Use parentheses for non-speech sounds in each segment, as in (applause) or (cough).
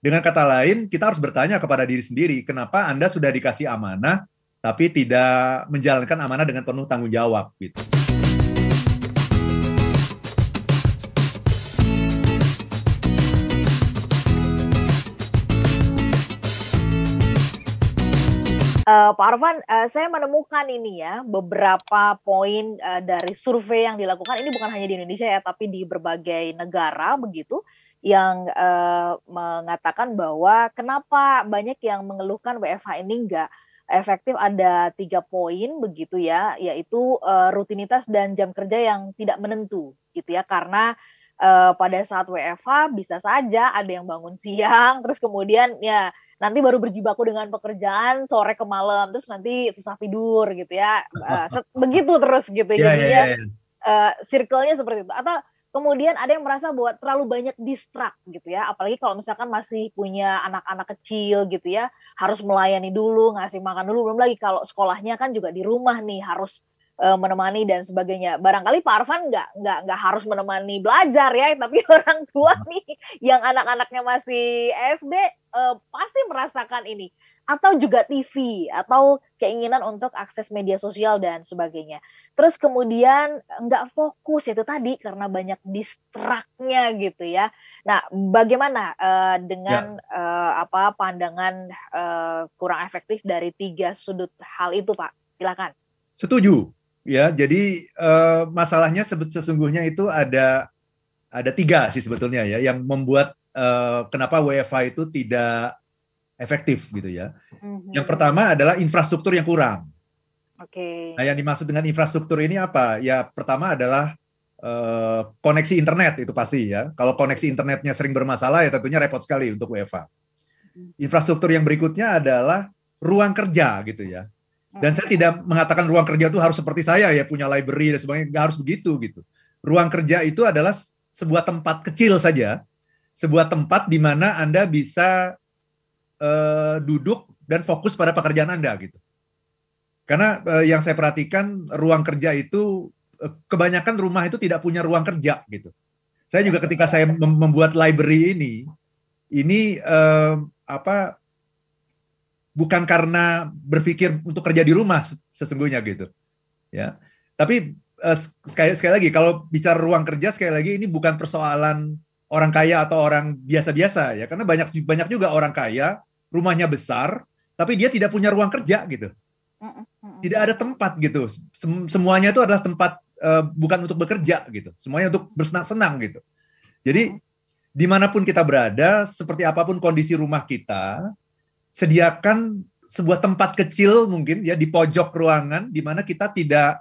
Dengan kata lain, kita harus bertanya kepada diri sendiri, kenapa Anda sudah dikasih amanah tapi tidak menjalankan amanah dengan penuh tanggung jawab gitu. Uh, Pak Arvan, uh, eh, saya menemukan ini ya beberapa poin uh, dari survei yang dilakukan. Ini bukan hanya di Indonesia ya, tapi di berbagai negara begitu yang uh, mengatakan bahwa kenapa banyak yang mengeluhkan WFH ini enggak efektif ada tiga poin begitu ya yaitu uh, rutinitas dan jam kerja yang tidak menentu gitu ya karena uh, pada saat WFH bisa saja ada yang bangun siang terus kemudian ya nanti baru berjibaku dengan pekerjaan sore ke malam terus nanti susah tidur gitu ya uh, begitu terus gitu yeah, jadi yeah, iya, iya, iya. yeah. uh, circle-nya seperti itu atau kemudian ada yang merasa bahwa terlalu banyak distrak gitu ya apalagi kalau misalkan masih punya anak-anak kecil gitu ya harus melayani dulu ngasih makan dulu belum lagi kalau sekolahnya kan juga di rumah nih harus uh, menemani dan sebagainya barangkali Pak Arfan nggak nggak nggak harus menemani belajar ya tapi (laughs) orang tua nih yang anak-anaknya masih SD uh, eh, pasti merasakan ini atau juga TV atau keinginan untuk akses media sosial dan sebagainya. Terus kemudian nggak fokus itu tadi karena banyak distraknya gitu ya. Nah, bagaimana uh, dengan ya. uh, apa pandangan uh, kurang efektif dari tiga sudut hal itu, Pak? Silakan. Setuju. Ya, jadi uh, masalahnya sesungguhnya itu ada ada tiga sih sebetulnya ya yang membuat uh, kenapa WFH itu tidak efektif gitu ya. Mm-hmm. Yang pertama adalah infrastruktur yang kurang. Oke. Okay. Nah, yang dimaksud dengan infrastruktur ini apa? Ya pertama adalah uh, koneksi internet itu pasti ya. Kalau koneksi internetnya sering bermasalah ya tentunya repot sekali untuk UEFA. Mm-hmm. Infrastruktur yang berikutnya adalah ruang kerja gitu ya. Dan saya tidak mengatakan ruang kerja itu harus seperti saya ya punya library dan sebagainya nggak harus begitu gitu. Ruang kerja itu adalah sebuah tempat kecil saja, sebuah tempat di mana anda bisa uh, duduk dan fokus pada pekerjaan Anda gitu. Karena uh, yang saya perhatikan ruang kerja itu uh, kebanyakan rumah itu tidak punya ruang kerja gitu. Saya juga ketika saya membuat library ini ini uh, apa bukan karena berpikir untuk kerja di rumah sesungguhnya gitu. Ya. Tapi uh, sekali sekali lagi kalau bicara ruang kerja sekali lagi ini bukan persoalan orang kaya atau orang biasa-biasa ya karena banyak banyak juga orang kaya rumahnya besar, tapi dia tidak punya ruang kerja gitu. Tidak ada tempat gitu. Sem semuanya itu adalah tempat uh, bukan untuk bekerja gitu. Semuanya untuk bersenang-senang gitu. Jadi dimanapun kita berada, seperti apapun kondisi rumah kita, sediakan sebuah tempat kecil mungkin ya di pojok ruangan di mana kita tidak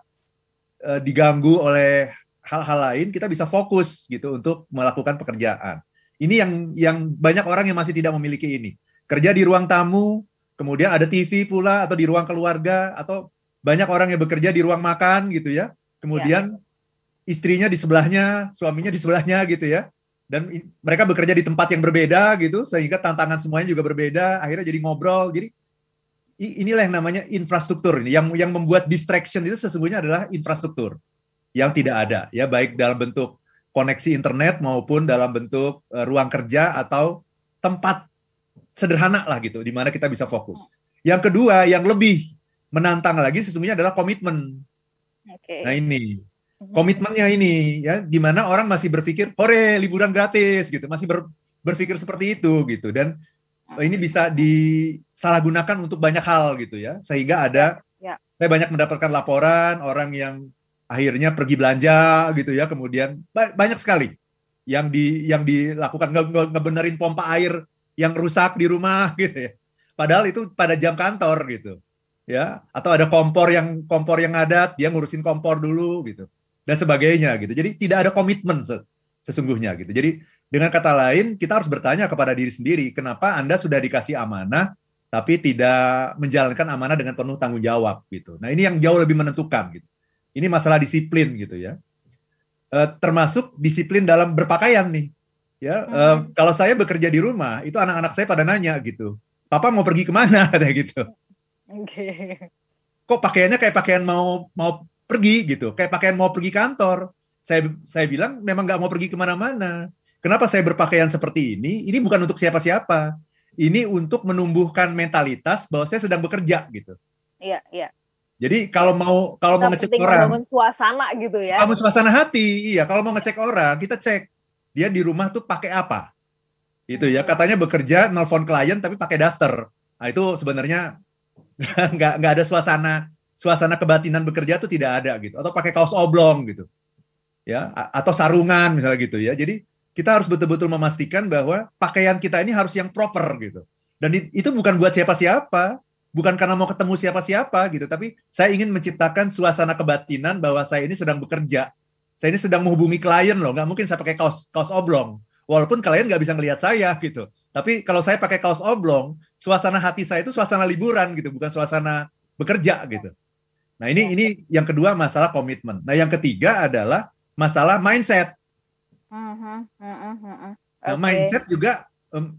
uh, diganggu oleh hal-hal lain, kita bisa fokus gitu untuk melakukan pekerjaan. Ini yang yang banyak orang yang masih tidak memiliki ini kerja di ruang tamu, kemudian ada TV pula atau di ruang keluarga atau banyak orang yang bekerja di ruang makan gitu ya. Kemudian ya. ya. istrinya di sebelahnya, suaminya di sebelahnya gitu ya. Dan mereka bekerja di tempat yang berbeda gitu sehingga tantangan semuanya juga berbeda, akhirnya jadi ngobrol. Jadi inilah yang namanya infrastruktur ini yang yang membuat distraction itu sesungguhnya adalah infrastruktur yang tidak ada ya baik dalam bentuk koneksi internet maupun dalam bentuk uh, ruang kerja atau tempat sederhana lah gitu, di mana kita bisa fokus. Yang kedua, yang lebih menantang lagi sesungguhnya adalah komitmen. Okay. Nah ini mhm. komitmennya ini ya, di mana orang masih berpikir, hore liburan gratis gitu, masih ber, berpikir seperti itu gitu dan ini bisa disalahgunakan untuk banyak hal gitu ya, sehingga ada ya. saya banyak mendapatkan laporan orang yang akhirnya pergi belanja gitu ya, kemudian banyak sekali yang di yang dilakukan nge ngebenerin pompa air yang rusak di rumah (laughs) gitu ya. Padahal itu pada jam kantor gitu. Ya, atau ada kompor yang kompor yang adat dia ngurusin kompor dulu gitu. Dan sebagainya gitu. Jadi tidak ada komitmen sesungguhnya gitu. Jadi dengan kata lain kita harus bertanya kepada diri sendiri, kenapa Anda sudah dikasih amanah tapi tidak menjalankan amanah dengan penuh tanggung jawab gitu. Nah, ini yang jauh lebih menentukan gitu. Ini masalah disiplin gitu ya. E, termasuk disiplin dalam berpakaian nih Ya, hmm. uh, kalau saya bekerja di rumah, itu anak-anak saya pada nanya gitu, Papa mau pergi kemana? Ada (laughs) gitu. Okay. Kok pakaiannya kayak pakaian mau mau pergi gitu, kayak pakaian mau pergi kantor. Saya saya bilang memang nggak mau pergi kemana-mana. Kenapa saya berpakaian seperti ini? Ini bukan untuk siapa-siapa. Ini untuk menumbuhkan mentalitas bahwa saya sedang bekerja gitu. Iya, iya. Jadi kalau mau kalau kita mau ngecek orang, suasana gitu ya. Kamu suasana hati, iya. Kalau mau ngecek orang, kita cek dia di rumah tuh pakai apa itu ya katanya bekerja nelfon klien tapi pakai daster nah, itu sebenarnya (laughs) nggak nggak ada suasana suasana kebatinan bekerja tuh tidak ada gitu atau pakai kaos oblong gitu ya atau sarungan misalnya gitu ya jadi kita harus betul-betul memastikan bahwa pakaian kita ini harus yang proper gitu dan itu bukan buat siapa-siapa bukan karena mau ketemu siapa-siapa gitu tapi saya ingin menciptakan suasana kebatinan bahwa saya ini sedang bekerja saya ini sedang menghubungi klien loh, nggak mungkin saya pakai kaos kaos oblong. Walaupun kalian nggak bisa ngelihat saya gitu. Tapi kalau saya pakai kaos oblong, suasana hati saya itu suasana liburan gitu, bukan suasana bekerja gitu. Nah ini ini yang kedua masalah komitmen. Nah yang ketiga adalah masalah mindset. Mm-hmm, mm-hmm, mm-hmm. Nah, mindset juga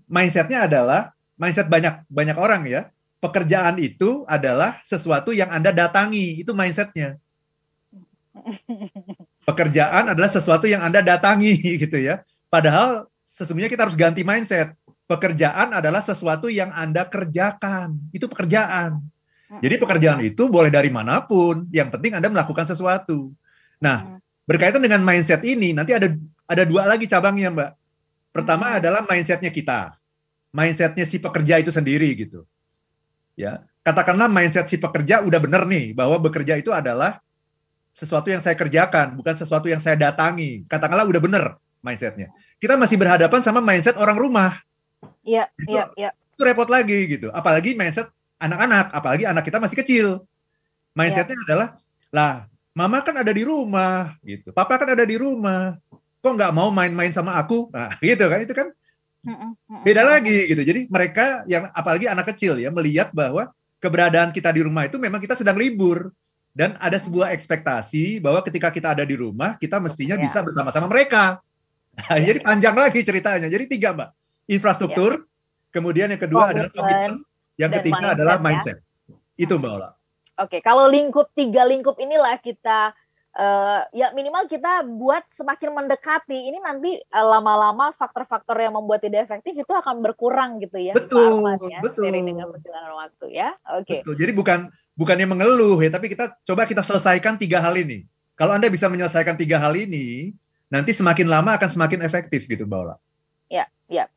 mindsetnya adalah mindset banyak banyak orang ya. Pekerjaan itu adalah sesuatu yang anda datangi itu mindsetnya. (laughs) pekerjaan adalah sesuatu yang Anda datangi (laughs) gitu ya. Padahal sesungguhnya kita harus ganti mindset. Pekerjaan adalah sesuatu yang Anda kerjakan. Itu pekerjaan. Jadi pekerjaan itu boleh dari manapun, yang penting Anda melakukan sesuatu. Nah, berkaitan dengan mindset ini nanti ada ada dua lagi cabangnya, Mbak. Pertama adalah mindsetnya kita, mindsetnya si pekerja itu sendiri gitu. Ya, katakanlah mindset si pekerja udah bener nih bahwa bekerja itu adalah sesuatu yang saya kerjakan, bukan sesuatu yang saya datangi. Katakanlah udah bener mindsetnya. Kita masih berhadapan sama mindset orang rumah. Iya, gitu. iya, iya. Itu repot lagi gitu. Apalagi mindset anak-anak, apalagi anak kita masih kecil. Mindsetnya ya. adalah, lah, mama kan ada di rumah, gitu. Papa kan ada di rumah. Kok nggak mau main-main sama aku? Nah, (laughs) gitu kan, itu kan beda lagi gitu. Jadi mereka yang apalagi anak kecil ya melihat bahwa keberadaan kita di rumah itu memang kita sedang libur dan ada sebuah ekspektasi bahwa ketika kita ada di rumah kita mestinya ya. bisa bersama-sama mereka nah, ya. jadi panjang lagi ceritanya jadi tiga mbak infrastruktur ya. kemudian yang kedua oh, adalah komitmen yang ketiga mindset, adalah ya. mindset ya. itu mbak Ola oke kalau lingkup tiga lingkup inilah kita Uh, ya minimal kita buat semakin mendekati ini nanti uh, lama-lama faktor-faktor yang membuat tidak efektif itu akan berkurang gitu ya betul Arman, ya, betul dengan perjalanan waktu ya oke okay. Betul. jadi bukan bukannya mengeluh ya, tapi kita coba kita selesaikan tiga hal ini. Kalau Anda bisa menyelesaikan tiga hal ini, nanti semakin lama akan semakin efektif gitu, Mbak Ola. Ya, ya.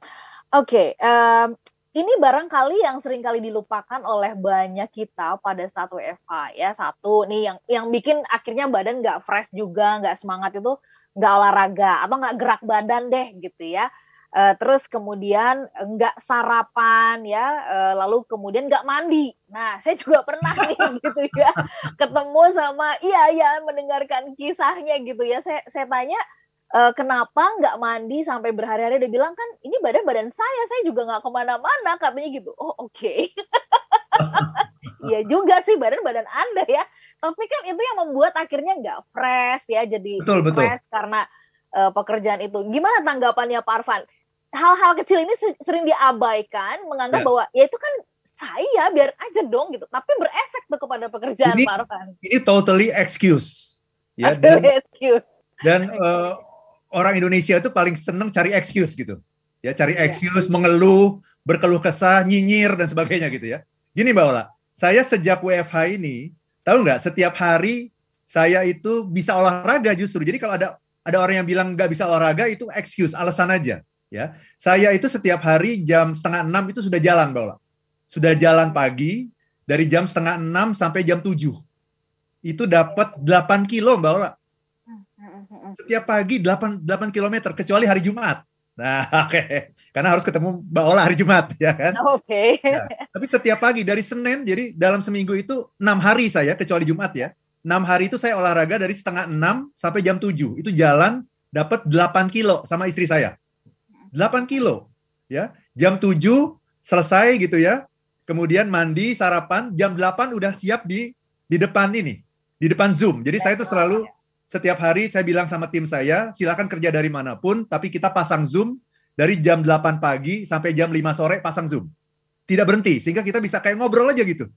Oke, okay, um, ini barangkali yang sering kali dilupakan oleh banyak kita pada satu WFH ya satu nih yang yang bikin akhirnya badan nggak fresh juga nggak semangat itu nggak olahraga atau nggak gerak badan deh gitu ya Uh, terus kemudian nggak sarapan ya, uh, lalu kemudian nggak mandi. Nah, (laughs) saya juga pernah nih (laughs) gitu ya, ketemu sama iya iya mendengarkan kisahnya gitu ya. Saya saya tanya uh, kenapa nggak mandi sampai berhari-hari? Dia bilang kan ini badan badan saya, saya juga nggak kemana-mana katanya gitu. Oh oke. Okay. (laughs) Iya juga sih badan badan anda ya. Tapi kan itu yang membuat akhirnya nggak fresh ya, jadi betul, fresh betul. karena uh, pekerjaan itu. Gimana tanggapannya Pak Arfan? hal-hal kecil ini sering diabaikan, menganggap ya. bahwa ya itu kan saya biar aja dong gitu, tapi berefek tuh kepada pekerjaan ini, Pak Ini totally excuse. Ya, dan, excuse. Dan uh, orang Indonesia itu paling seneng cari excuse gitu. Ya, cari iya. excuse, ya. mengeluh, berkeluh kesah, nyinyir dan sebagainya gitu ya. Gini Mbak Ola, saya sejak WFH ini, tahu nggak setiap hari saya itu bisa olahraga justru. Jadi kalau ada ada orang yang bilang nggak bisa olahraga itu excuse, alasan aja. Ya, saya itu setiap hari jam setengah enam itu sudah jalan, Mbak Sudah jalan pagi dari jam setengah enam sampai jam tujuh. Itu dapat delapan kilo, Mbak Ola. Setiap pagi delapan delapan kilometer, kecuali hari Jumat. Nah, (laughs) oke. Okay. Karena harus ketemu Mbak Ola hari Jumat, ya kan? (laughs) Oke. Okay. Ya. Nah, tapi setiap pagi dari Senin, jadi dalam seminggu itu enam hari saya, kecuali Jumat ya. Enam hari itu saya olahraga dari setengah enam sampai jam tujuh. Itu jalan dapat delapan kilo sama istri saya. 8 kilo ya. Jam 7 selesai gitu ya. Kemudian mandi, sarapan, jam 8 udah siap di di depan ini, di depan Zoom. Jadi saya itu selalu setiap hari saya bilang sama tim saya, silakan kerja dari manapun, tapi kita pasang Zoom dari jam 8 pagi sampai jam 5 sore pasang Zoom. Tidak berhenti, sehingga kita bisa kayak ngobrol aja gitu.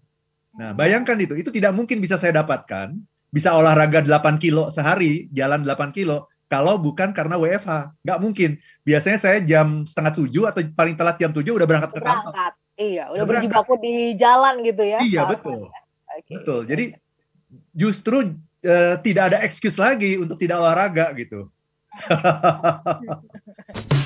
Nah, bayangkan itu, itu tidak mungkin bisa saya dapatkan, bisa olahraga 8 kilo sehari, jalan 8 kilo, kalau bukan karena WFH. Nggak mungkin. Biasanya saya jam setengah tujuh atau paling telat jam tujuh udah berangkat, ke kantor. Berangkat, Iya, udah, udah berjibaku di jalan gitu ya. Iya, betul. Okay. Betul. Jadi justru uh, tidak ada excuse lagi untuk tidak olahraga gitu. (laughs)